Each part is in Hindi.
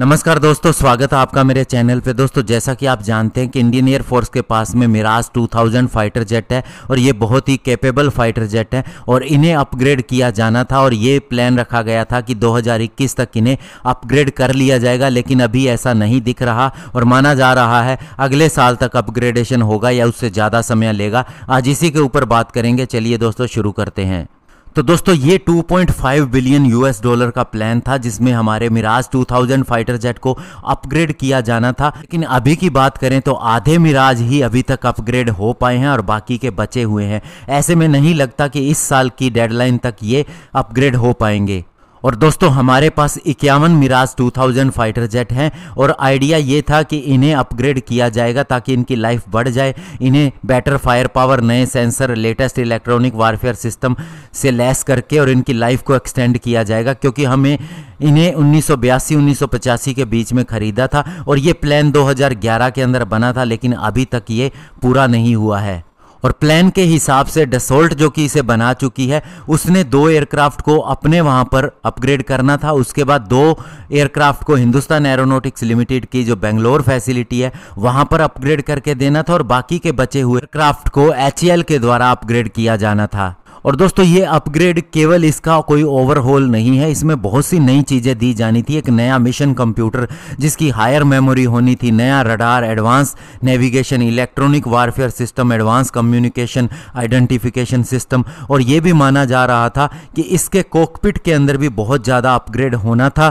नमस्कार दोस्तों स्वागत है आपका मेरे चैनल पे दोस्तों जैसा कि आप जानते हैं कि इंडियन एयर फोर्स के पास में मिराज 2000 फाइटर जेट है और ये बहुत ही कैपेबल फाइटर जेट है और इन्हें अपग्रेड किया जाना था और ये प्लान रखा गया था कि 2021 तक इन्हें अपग्रेड कर लिया जाएगा लेकिन अभी ऐसा नहीं दिख रहा और माना जा रहा है अगले साल तक अपग्रेडेशन होगा या उससे ज़्यादा समय लेगा आज इसी के ऊपर बात करेंगे चलिए दोस्तों शुरू करते हैं तो दोस्तों ये 2.5 बिलियन यूएस डॉलर का प्लान था जिसमें हमारे मिराज 2000 फाइटर जेट को अपग्रेड किया जाना था लेकिन अभी की बात करें तो आधे मिराज ही अभी तक अपग्रेड हो पाए हैं और बाकी के बचे हुए हैं ऐसे में नहीं लगता कि इस साल की डेडलाइन तक ये अपग्रेड हो पाएंगे और दोस्तों हमारे पास इक्यावन मिराज 2000 फाइटर जेट हैं और आइडिया ये था कि इन्हें अपग्रेड किया जाएगा ताकि इनकी लाइफ बढ़ जाए इन्हें बेटर फायर पावर नए sensor latest electronic warfare system से लैस करके और इनकी लाइफ को एक्सटेंड किया जाएगा क्योंकि हमें इन्हें उन्नीस 1985 के बीच में ख़रीदा था और ये प्लान 2011 के अंदर बना था लेकिन अभी तक ये पूरा नहीं हुआ है और प्लान के हिसाब से डसोल्ट जो कि इसे बना चुकी है उसने दो एयरक्राफ्ट को अपने वहाँ पर अपग्रेड करना था उसके बाद दो एयरक्राफ्ट को हिंदुस्तान एरोनोटिक्स लिमिटेड की जो बेंगलोर फैसिलिटी है वहाँ पर अपग्रेड करके देना था और बाकी के बचे हुए एयरक्राफ्ट को एच के द्वारा अपग्रेड किया जाना था और दोस्तों ये अपग्रेड केवल इसका कोई ओवरहॉल नहीं है इसमें बहुत सी नई चीज़ें दी जानी थी एक नया मिशन कंप्यूटर जिसकी हायर मेमोरी होनी थी नया radar advance navigation electronic warfare system advance communication identification system और ये भी माना जा रहा था कि इसके कोकपिट के अंदर भी बहुत ज़्यादा अपग्रेड होना था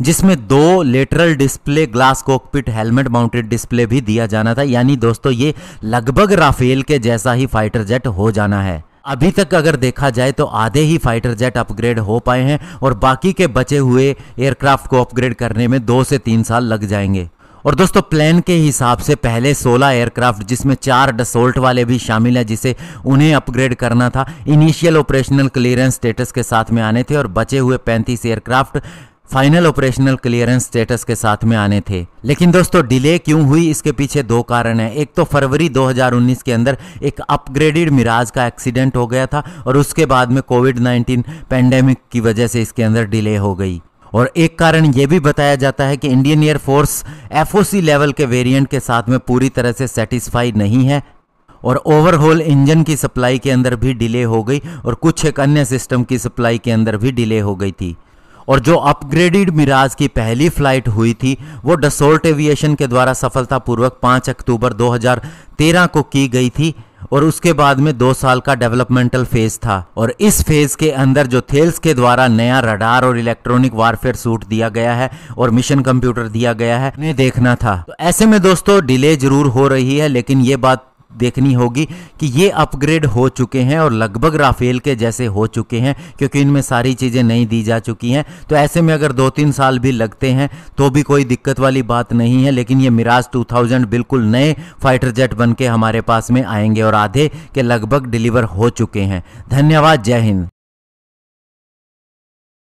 जिसमें दो lateral display glass cockpit helmet mounted display भी दिया जाना था यानी दोस्तों ये लगभग राफेल के जैसा ही फाइटर जेट हो जाना है अभी तक अगर देखा जाए तो आधे ही फाइटर जेट अपग्रेड हो पाए हैं और बाकी के बचे हुए एयरक्राफ्ट को अपग्रेड करने में दो से तीन साल लग जाएंगे और दोस्तों प्लान के हिसाब से पहले 16 एयरक्राफ्ट जिसमें चार डसोल्ट वाले भी शामिल हैं जिसे उन्हें अपग्रेड करना था इनिशियल ऑपरेशनल क्लियरेंस स्टेटस के साथ में आने थे और बचे हुए 35 aircraft final operational clearance status के साथ में आने थे लेकिन दोस्तों डिले क्यों हुई इसके पीछे दो कारण हैं एक तो फरवरी 2019 के अंदर एक अपग्रेडेड मिराज का एक्सीडेंट हो गया था और उसके बाद में कोविड 19 पेंडेमिक की वजह से इसके अंदर डिले हो गई और एक कारण यह भी बताया जाता है कि इंडियन एयरफोर्स एफ लेवल के वेरिएंट के साथ में पूरी तरह से सेटिस्फाई नहीं है और ओवरहॉल इंजन की सप्लाई के अंदर भी डिले हो गई और कुछ एक अन्य सिस्टम की सप्लाई के अंदर भी डिले हो गई थी और जो अपग्रेडेड मिराज की पहली फ्लाइट हुई थी वो डसोल्ट एविएशन के द्वारा सफलतापूर्वक 5 अक्टूबर 2013 को की गई थी और उसके बाद में दो साल का डेवलपमेंटल फेज था और इस फेज के अंदर जो थेल्स के द्वारा नया रडार और इलेक्ट्रॉनिक वारफेयर सूट दिया गया है और मिशन कंप्यूटर दिया गया है उन्हें देखना था तो ऐसे में दोस्तों डिले जरूर हो रही है लेकिन ये बात देखनी होगी कि ये अपग्रेड हो चुके हैं और लगभग राफेल के जैसे हो चुके हैं क्योंकि इनमें सारी चीज़ें नहीं दी जा चुकी हैं तो ऐसे में अगर दो तीन साल भी लगते हैं तो भी कोई दिक्कत वाली बात नहीं है लेकिन ये मिराज 2000 बिल्कुल नए फाइटर जेट बन के हमारे पास में आएंगे और आधे के लगभग डिलीवर हो चुके हैं धन्यवाद जय हिंद